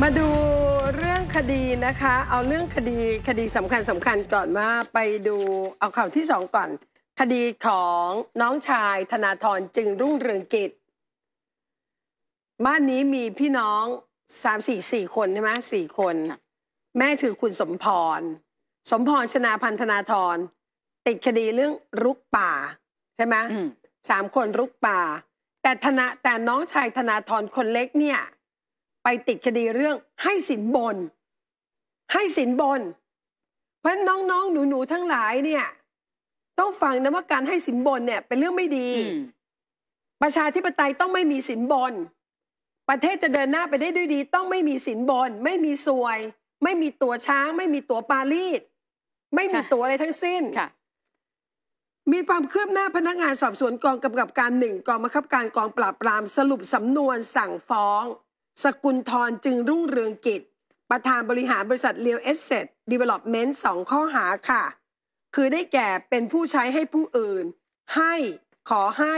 มาดูเรื่องคดีนะคะ เอาเรื่องคดีคดีสำคัญสำคัญก่อนมาไปดูเอาข่าวที่สองก่อน คดีของน้องชายธนาธรจึงรุ่งเรืองกิจบ้านนี้มีพี่น้องสามสี่สี่คนใช่ไหมสี่คน แม่ถือคุณสมพรสมพรชนาพันธนาธรติดคดีเรื่องรุกป่าใช่ไหมสามคนรุกป่า แต่ธนาแต่น้องชายธนาธรคนเล็กเนี่ยไปติดคดีเรื่องให้สินบน ให้สินบน เพราะน้องๆ หนูๆ ทั้งหลายเนี่ย ต้องฟังนะว่าการให้สินบนเนี่ย เป็นเรื่องไม่ดี ประชาธิปไตยต้องไม่มีสินบน ประเทศจะเดินหน้าไปได้ด้วยดี ต้องไม่มีสินบน ไม่มีสวย ไม่มีตัวช้างไม่มีตัวปารีสไม่มีตัวอะไรทั้งสิ้นมีความคืบหน้าพนักงานสอบสวนกองกำกับการหนึ่งกองบังคับการกองปราบปรามสรุปสำนวนสั่งฟ้องสกุลทรจึงรุ่งเรืองกิจประธานบริหารบริษัทเลียวเอสเซตดีเวล็อปเมนต์สองข้อหาค่ะ คือได้แก่เป็นผู้ใช้ให้ผู้อื่น ให้ ขอให้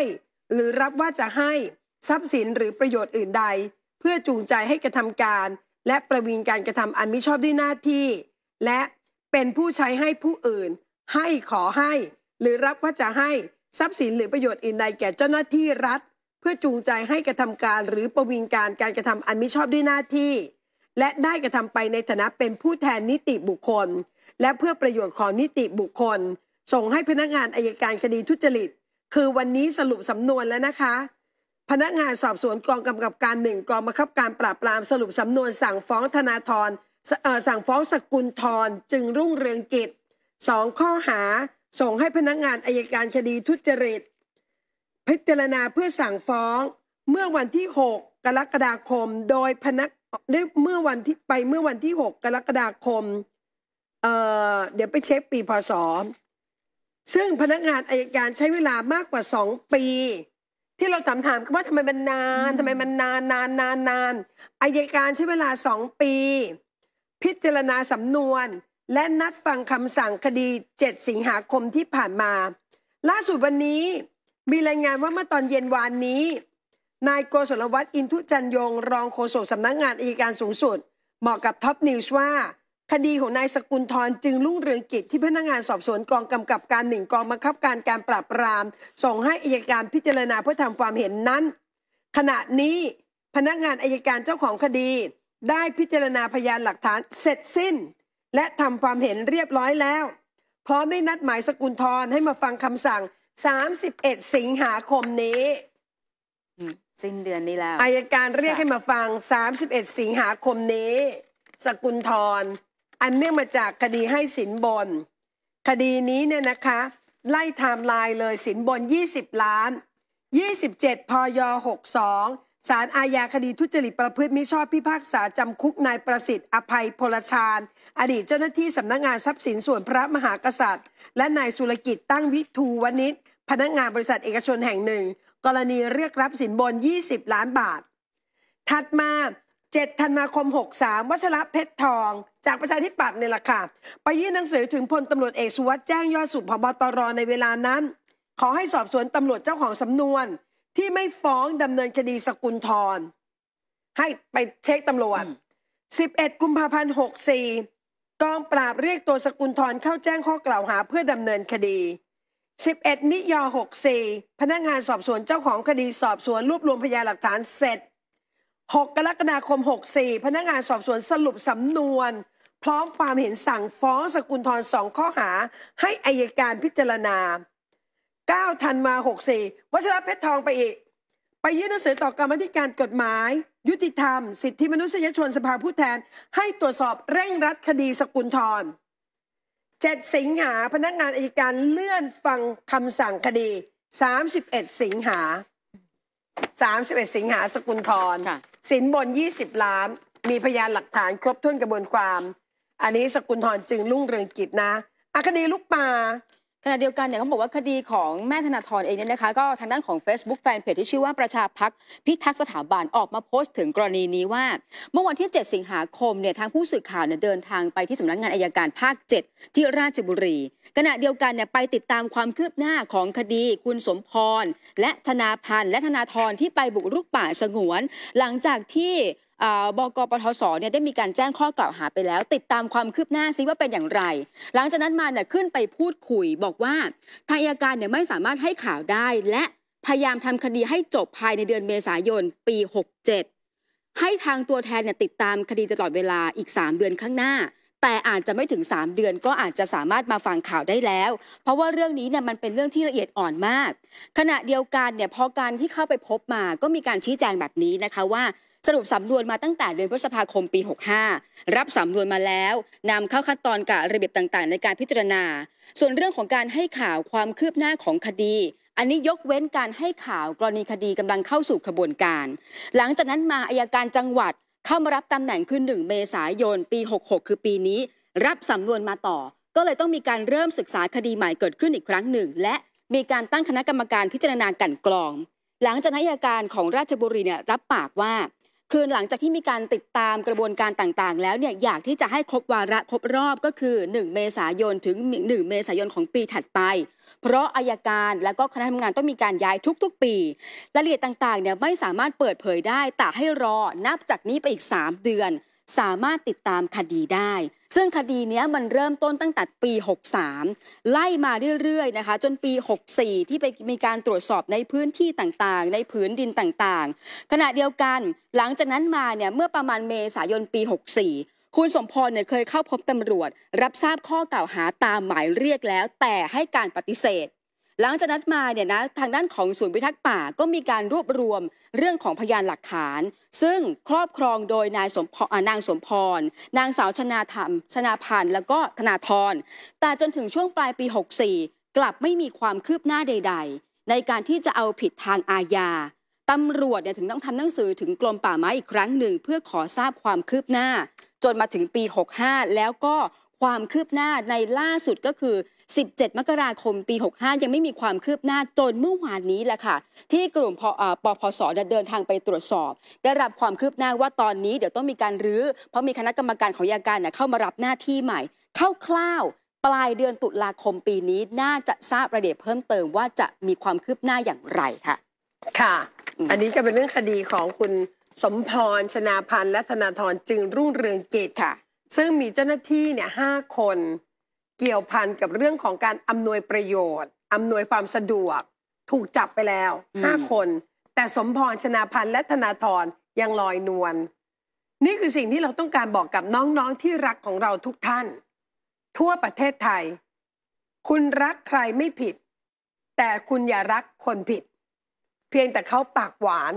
หรือรับว่าจะให้ ทรัพย์สินหรือประโยชน์อื่นใด เพื่อจูงใจให้กระทำการ และประวิงการกระทำอันมิชอบด้วยหน้าที่ และเป็นผู้ใช้ให้ผู้อื่น ให้ขอให้ หรือรับว่าจะให้ทรัพย์สิน หรือประโยชน์อื่นใด แก่เจ้าหน้าที่รัฐพื่อจูงใจให้กระทำการหรือประวิงการการกระทำอันมิชอบด้วยหน้าที่ และได้กระทำไปในฐานะเป็นผู้แทนนิติบุคคล และเพื่อประโยชน์ของนิติบุคคลส่งให้พนักงานอายการคดีทุจริต คือวันนี้สรุปสำนวนแล้วนะคะ พนักงานสอบสวนกองกำกับการหนึ่งกองบังคับการปราบปรามสรุปสำนวนสั่งฟ้องธนาธรสั่งฟ้องสกุลธรจึงรุ่งเรืองกิจสองข้อหาส่งให้พนักงานอายการคดีทุจริตพิจารณาเพื่อสั่งฟ้องเมื่อวันที่6กรกฎาคมโดยพนักเมื่อวันที่ไปเมื่อวันที่6กรกฎาคมเเดี๋ยวไปเช็คปีพศซึ่งพนักงานอายการใช้เวลามากกว่า2ปี ที่เราถามถามว่าทำไมมันนานทำไมมันนานนานนานนานอายการใช้เวลา2ปี พิจารณาสำนวน และนัดฟังคำสั่งคดี7สิงหาคมที่ผ่านมา ล่าสุดวันนี้มีรายงานว่าเมื่อตอนเย็นวานนี้นายโกศลวัฒน์อินทุจันยงรองโฆษกสำนักงงานอัยการสูงสุดบอกกับท็อปนิวส์ว่าคดีของนายสกุลทรจึงลุ่งเรืองกิจที่พนักงงานสอบสวนกองกำกับการหนึ่งกองบังคับการการปราบปรามส่งให้อัยการพิจารณาเพื่อทำความเห็นนั้น ขณะนี้พนักงานอายการเจ้าของคดี ได้พิจารณาพยานหลักฐานเสร็จสิ้น และทำความเห็นเรียบร้อยแล้วพร้อมได้นัดหมายสกุลทรให้มาฟังคำสั่ง31สิงหาคมนี้สิ้นเดือนนี้แล้ว อายการเรียกให้มาฟัง31สิงหาคมนี้ สกุลทร อันเนื่องมาจากคดีให้สินบน คดีนี้เนี่ยนะคะ ไล่ไทม์ไลน์เลยสินบน20 ล้าน 27 พย 62สารอาญาคดีทุจริตประพฤติมิชอบพิพากษาจำคุกนายประสิทธิ์อภัยพลชาญ อดีตเจ้าหน้าที่สำนักงงานทรัพย์สินส่วนพระมหากษัตริย์ และนายสุรกิจตั้งวิทูวณิชพนักงานบริษัทเอกชนแห่งหนึ่งกรณีเรียกรับสินบน 20 ล้านบาท ถัดมา 7 ธันวาคม 63วัชระเพชรทอง จากประชาธิปัตย์เนี่ยแหละค่ะ ไปยื่นหนังสือถึงพลตำรวจเอกสุวัสด์แจ้งยอดสุพบตรในเวลานั้น ขอให้สอบสวนตำรวจเจ้าของสำนวนที่ไม่ฟ้องดำเนินคดีสกุลทร ให้ไปเช็คตำรวจ 11 กุมภาพันธ์ 64 กองปราบเรียกตัวสกุลทรเข้าแจ้งข้อกล่าวหาเพื่อดำเนินคดี11 มิยอ64 พนักงานสอบสวนเจ้าของคดีสอบสวนรวบรวมพยานหลักฐานเสร็จ 6 กรกฎาคม 64 พนักงานสอบสวนสรุปสำนวน พร้อมความเห็นสั่งฟ้องสกุลทรสองข้อหา ให้อายการพิจารณา 9ธันวา64 วัชรเพชรทองไปอีก ไปยื่นหนังสือต่อกรรมธิการกฎหมาย ยุติธรรม สิทธิมนุษยชนสภาผู้แทน ให้ตรวจสอบเร่งรัดคดีสกุลทร7 สิงหา พนักงานอายการเลื่อนฟังคำสั่งคดี 31 สิงหา 31 สิงหา สกุลทรสินบน 20 ล้าน มีพยานหลักฐานครบถ้วนกระบวนความ อันนี้สกุลทรจึง รุ่งเรืองกิจนะ อคดีลูกปลาขณะเดียวกันเนี่ยเขาบอกว่าคดีของแม่ธนาธรเองเนี่ยนะคะก็ทางด้านของ Facebook แฟนเพจที่ชื่อว่าประชาพักพิทักษ์สถาบันออกมาโพสต์ถึงกรณีนี้ว่า เมื่อวันที่7สิงหาคมเนี่ยทางผู้สื่อข่าวเนี่ยเดินทางไปที่สำนักงานอายการภาค7ที่ราชบุรีขณะเดียวกันเนี่ยไปติดตามความคืบหน้าของคดี คุณสมพรและธนาพันธ์และธนาธรที่ไปบุกรุกป่าสงวนหลังจากที่บกปทศเนี่ยได้มีการแจ้งข้อกล่าวหาไปแล้ว ติดตามความคืบหน้าซิว่าเป็นอย่างไร หลังจากนั้นมาเนี่ยขึ้นไปพูดคุย บอกว่าทางอัยการเนี่ยไม่สามารถให้ข่าวได้ และพยายามทำคดีให้จบภายในเดือนเมษายนปี 67 ให้ทางตัวแทนเนี่ยติดตามคดีตลอดเวลาอีก 3 เดือนข้างหน้า แต่อาจจะไม่ถึง 3 เดือนก็อาจจะสามารถมาฟังข่าวได้แล้ว เพราะว่าเรื่องนี้เนี่ยมันเป็นเรื่องที่ละเอียดอ่อนมาก ขณะเดียวกันเนี่ยพอการที่เข้าไปพบมาก็มีการชี้แจงแบบนี้นะคะว่าสรุปสำนวนมาตั้งแต่เดือนพฤษภาคมปี65รับสำนวนมาแล้วนำเข้าขั้นตอนกับระเบียบต่างๆ ในการพิจารณา ส่วนเรื่องของการให้ข่าวความคืบหน้าของคดี อันนี้ยกเว้นการให้ข่าวกรณีคดีกำลังเข้าสู่ขบวนการ หลังจากนั้นมาอายการจังหวัดเข้ามารับตำแหน่งขึ้น1เมษายนปี66คือปีนี้ รับสำนวนมาต่อ ก็เลยต้องมีการเริ่มศึกษาคดีใหม่เกิดขึ้นอีกครั้งหนึ่ง และมีการตั้งคณะกรรมการพิจารณากันกรอง หลังจากนั้นอายการของราชบุรีเนี่ยรับปากว่าคือหลังจากที่มีการติดตามกระบวนการต่างๆ แล้วเนี่ยอยากที่จะให้ครบวาระครบรอบก็คือ 1 เมษายนถึง 1 เมษายนของปีถัดไป เพราะอายการและก็คณะทำงานต้องมีการย้ายทุก ๆปีรายละเอียดต่างๆเนี่ยไม่สามารถเปิดเผยได้แต่ให้รอนับจากนี้ไปอีก 3เดือนสามารถติดตามคดีได้ ซึ่งคดีนี้มันเริ่มต้นตั้งแต่ปี 63 ไล่มาเรื่อยๆนะคะ จนปี 64 ที่ไปมีการตรวจสอบในพื้นที่ต่างๆ ในผืนดินต่างๆ ขณะเดียวกันหลังจากนั้นมาเนี่ยเมื่อประมาณเมษายนปี 64 คุณสมพรเนี่ยเคยเข้าพบตำรวจ รับทราบข้อกล่าวหาตามหมายเรียกแล้วแต่ให้การปฏิเสธหลังจากนั้นมาเนี่ยนะทางด้านของศูนย์พิทักษ์ป่าก็มีการรวบรวมเรื่องของพยานหลักฐาน ซึ่งครอบครองโดยนายสมพรนางสมพร นางสาวชนาธรรม ชนาพันธ์แล้วก็ธนาธรแต่จนถึงช่วงปลายปี 64 กลับไม่มีความคืบหน้าใดๆ ในการที่จะเอาผิดทางอาญาตำรวจเนี่ยถึงต้องทำหนังสือถึงกรมป่าไม้อีกครั้งหนึ่งเพื่อขอทราบความคืบหน้า จนมาถึงปี65แล้วก็ความคืบหน้าในล่าสุดก็คือ 17 มกราคมปี 65 ยังไม่มีความคืบหน้าจนเมื่อวานนี้แหละค่ะ ที่กลุ่มปพสเดินทางไปตรวจสอบ ได้รับความคืบหน้าว่าตอนนี้เดี๋ยวต้องมีการรื้อเพราะมีคณะกรรมการของยาการเข้ามารับหน้าที่ใหม่เข้าคร่าวปลายเดือนตุลาคมปีนี้น่าจะทราบประเดียเพิ่มเติมว่าจะมีความคืบหน้าอย่างไรค่ะ ค่ะ อันนี้ก็เป็นเรื่องคดีของคุณสมพรชนาพันธ์และธนาธรจึงรุ่งเรืองกิจค่ะซึ่งมีเจ้าหน้าที่เนี่ยห้าคน เกี่ยวพันกับเรื่องของการอำนวยประโยชน์ อำนวยความสะดวก ถูกจับไปแล้วห้าคน แต่สมพรชนาพันธ์ และธนาธรยังลอยนวลนี่คือสิ่งที่เราต้องการบอกกับน้องๆที่รักของเราทุกท่าน ทั่วประเทศไทย คุณรักใครไม่ผิด แต่คุณอย่ารักคนผิด เพียงแต่เขาปากหวาน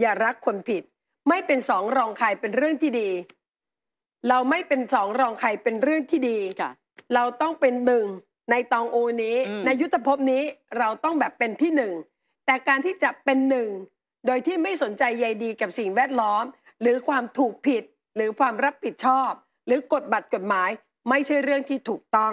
อย่ารักคนผิด ไม่เป็นสองรองใครเป็นเรื่องที่ดีเราไม่เป็นสองรองใครเป็นเรื่องที่ดีเราต้องเป็นหนึ่งในตองโอนี้ในยุทธภพนี้เราต้องแบบเป็นที่หนึ่งแต่การที่จะเป็นหนึ่งโดยที่ไม่สนใจใยดีกับสิ่งแวดล้อม หรือความถูกผิด หรือความรับผิดชอบ หรือกฎบัตรกฎหมาย ไม่ใช่เรื่องที่ถูกต้อง